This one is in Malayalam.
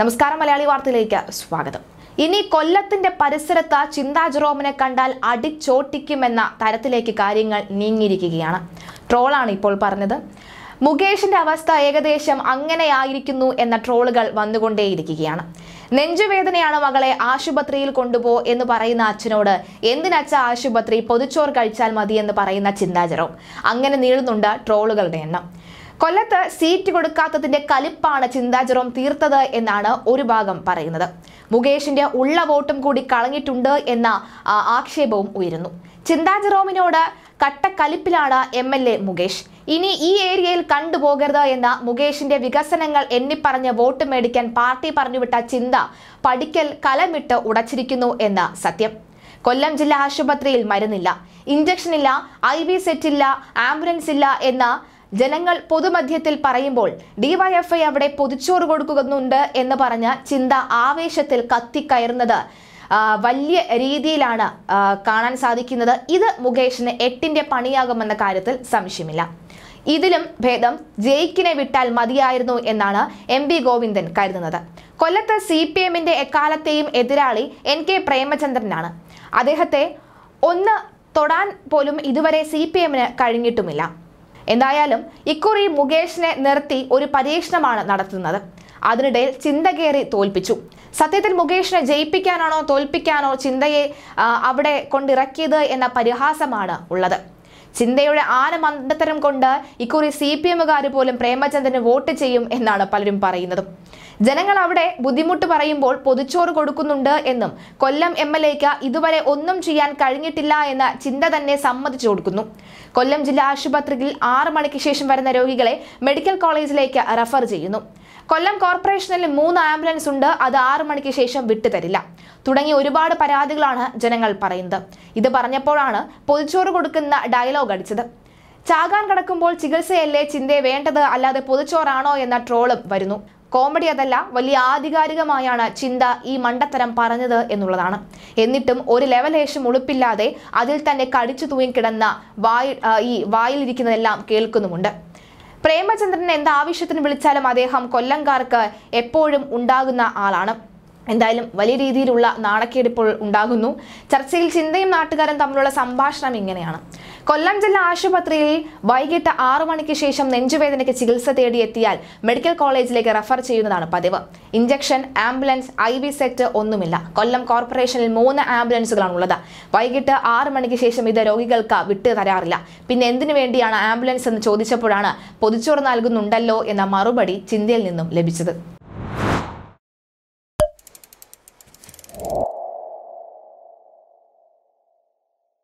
നമസ്കാരം മലയാളി വാർത്തയിലേക്ക് സ്വാഗതം ഇനി കൊല്ലത്തിന്റെ പരിസരത്ത് ചിന്താ ജെറോമിനെ കണ്ടാൽ അടിച്ചോട്ടിക്കുമെന്ന തരത്തിലേക്ക് കാര്യങ്ങൾ നീങ്ങിയിരിക്കുകയാണ് ട്രോളാണ് ഇപ്പോൾ പറഞ്ഞത് മുകേഷിന്റെ അവസ്ഥ ഏകദേശം അങ്ങനെയായിരിക്കുന്നു എന്ന ട്രോളുകൾ വന്നുകൊണ്ടേയിരിക്കുകയാണ് നെഞ്ചുവേദനയാണ് മകളെ ആശുപത്രിയിൽ കൊണ്ടുപോ എന്ന് പറയുന്ന അച്ഛനോട് എന്തിനച്ച ആശുപത്രി പൊതിച്ചോർ കഴിച്ചാൽ മതി എന്ന് പറയുന്ന ചിന്താജറവും അങ്ങനെ നീളുന്നുണ്ട് ട്രോളുകളുടെ എണ്ണം കൊല്ലത്ത് സീറ്റ് കൊടുക്കാത്തതിന്റെ കലിപ്പാണ് ചിന്താജുറം തീർത്തത് എന്നാണ് ഒരു ഭാഗം പറയുന്നത് മുകേഷിന്റെ ഉള്ള വോട്ടും കൂടി കളഞ്ഞിട്ടുണ്ട് എന്ന ആക്ഷേപവും ഉയരുന്നു ചിന്താജുറോമിനോട് കട്ടക്കലിപ്പിലാണ് എം എൽ എ മുകേഷ് ഇനി ഈ ഏരിയയിൽ കണ്ടുപോകരുത് എന്ന മുകേഷിന്റെ വികസനങ്ങൾ എണ്ണിപ്പറഞ്ഞ് വോട്ട് മേടിക്കാൻ പാർട്ടി പറഞ്ഞുവിട്ട ചിന്ത പഠിക്കൽ കലമിട്ട് ഉടച്ചിരിക്കുന്നു എന്ന സത്യം കൊല്ലം ജില്ലാ ആശുപത്രിയിൽ മരുന്നില്ല ഇഞ്ചക്ഷൻ ഇല്ല ഐ വി സെറ്റ് ഇല്ല ആംബുലൻസ് ഇല്ല എന്ന ജനങ്ങൾ പൊതുമധ്യത്തിൽ പറയുമ്പോൾ ഡിവൈഎഫ്ഐ അവിടെ പൊതിച്ചോറ് കൊടുക്കുന്നുണ്ട് എന്ന് പറഞ്ഞ ചിന്ത ആവേശത്തിൽ കത്തിക്കയറുന്നത് വലിയ രീതിയിലാണ് കാണാൻ സാധിക്കുന്നത് ഇത് മുകേഷിന് എട്ടിന്റെ പണിയാകുമെന്ന കാര്യത്തിൽ സംശയമില്ല ഇതിലും ഭേദം ജയിക്കിനെ വിട്ടാൽ മതിയായിരുന്നു എന്നാണ് എം ബി ഗോവിന്ദൻ കരുതുന്നത് കൊല്ലത്ത് സി പി എമ്മിന്റെ എക്കാലത്തെയും എതിരാളി എൻ കെ പ്രേമചന്ദ്രനാണ് അദ്ദേഹത്തെ ഒന്ന് തൊടാൻ പോലും ഇതുവരെ സി പി എമ്മിന് കഴിഞ്ഞിട്ടുമില്ല എന്തായാലും ഇക്കുറി മുകേഷിനെ നിർത്തി ഒരു പരീക്ഷണമാണ് നടത്തുന്നത് അതിനിടയിൽ ചിന്തകേറി തോൽപ്പിച്ചു സത്യത്തിൽ മുകേഷിനെ ജയിപ്പിക്കാനാണോ തോൽപ്പിക്കാനോ ചിന്തയെ അവിടെ കൊണ്ടിറക്കിയത് എന്ന പരിഹാസമാണ് ഉള്ളത് ചിന്തയുടെ മന്ദത്തരം കൊണ്ട് ഇക്കുറി സി പി എമ്മുകാർ പോലും പ്രേമചന്ദ്രന് വോട്ട് ചെയ്യും എന്നാണ് പലരും പറയുന്നത് ജനങ്ങൾ അവിടെ ബുദ്ധിമുട്ട് പറയുമ്പോൾ പൊതിച്ചോറ് കൊടുക്കുന്നുണ്ട് എന്നും കൊല്ലം എം എൽ എക്ക് ഇതുവരെ ഒന്നും ചെയ്യാൻ കഴിഞ്ഞിട്ടില്ല എന്ന ചിന്ത തന്നെ സമ്മതിച്ചു കൊടുക്കുന്നു കൊല്ലം ജില്ലാ ആശുപത്രിയിൽ ആറ് മണിക്ക് ശേഷം വരുന്ന രോഗികളെ മെഡിക്കൽ കോളേജിലേക്ക് റഫർ ചെയ്യുന്നു കൊല്ലം കോർപ്പറേഷനിൽ മൂന്ന് ആംബുലൻസ് ഉണ്ട് അത് ആറു മണിക്ക് ശേഷം വിട്ടുതരില്ല തുടങ്ങി ഒരുപാട് പരാതികളാണ് ജനങ്ങൾ പറയുന്നത് ഇത് പറഞ്ഞപ്പോഴാണ് പൊതിച്ചോറ് കൊടുക്കുന്ന ഡയലോഗ് അടിച്ചത് ചാകാൻ കടക്കുമ്പോൾ ചികിത്സയല്ലേ ചിന്തയെ വേണ്ടത് അല്ലാതെ പൊതിച്ചോറാണോ എന്ന ട്രോളും വരുന്നു കോമഡി അതല്ല വലിയ ആധികാരികമായാണ് ചിന്ത ഈ മണ്ടത്തരം പറഞ്ഞത് എന്നുള്ളതാണ് എന്നിട്ടും ഒരു ലെവലേശം ഉളുപ്പില്ലാതെ അതിൽ തന്നെ കടിച്ചു തൂങ്ങിക്കിടന്ന വായി ഈ വായിലിരിക്കുന്നതെല്ലാം കേൾക്കുന്നുമുണ്ട് പ്രേമചന്ദ്രൻ എന്താവശ്യത്തിന് വിളിച്ചാലും അദ്ദേഹം കൊല്ലംകാർക്ക് എപ്പോഴും ഉണ്ടാകുന്ന ആളാണ് എന്തായാലും വലിയ രീതിയിലുള്ള നാണക്കേടിപ്പോൾ ഉണ്ടാകുന്നു ചർച്ചയിൽ ചിന്തയും നാട്ടുകാരും തമ്മിലുള്ള സംഭാഷണം ഇങ്ങനെയാണ് കൊല്ലം ജില്ലാ ആശുപത്രിയിൽ വൈകിട്ട് ആറു മണിക്ക് ശേഷം നെഞ്ചുവേദനയ്ക്ക് ചികിത്സ തേടിയെത്തിയാൽ മെഡിക്കൽ കോളേജിലേക്ക് റഫർ ചെയ്യുന്നതാണ് പതിവ് injection ambulance I V set ഒന്നുമില്ല കൊല്ലം കോർപ്പറേഷനിൽ മൂന്ന് ആംബുലൻസുകളാണ് ഉള്ളത് വൈകിട്ട് ആറു മണിക്ക് ശേഷം ഇത് രോഗികൾക്ക് വിട്ടു തരാറില്ല പിന്നെ എന്തിനു വേണ്ടിയാണ് ആംബുലൻസ് എന്ന് ചോദിച്ചപ്പോഴാണ് പൊതിച്ചോറ് നൽകുന്നുണ്ടല്ലോ എന്ന മറുപടി ചിന്തയിൽ നിന്നും ലഭിച്ചത്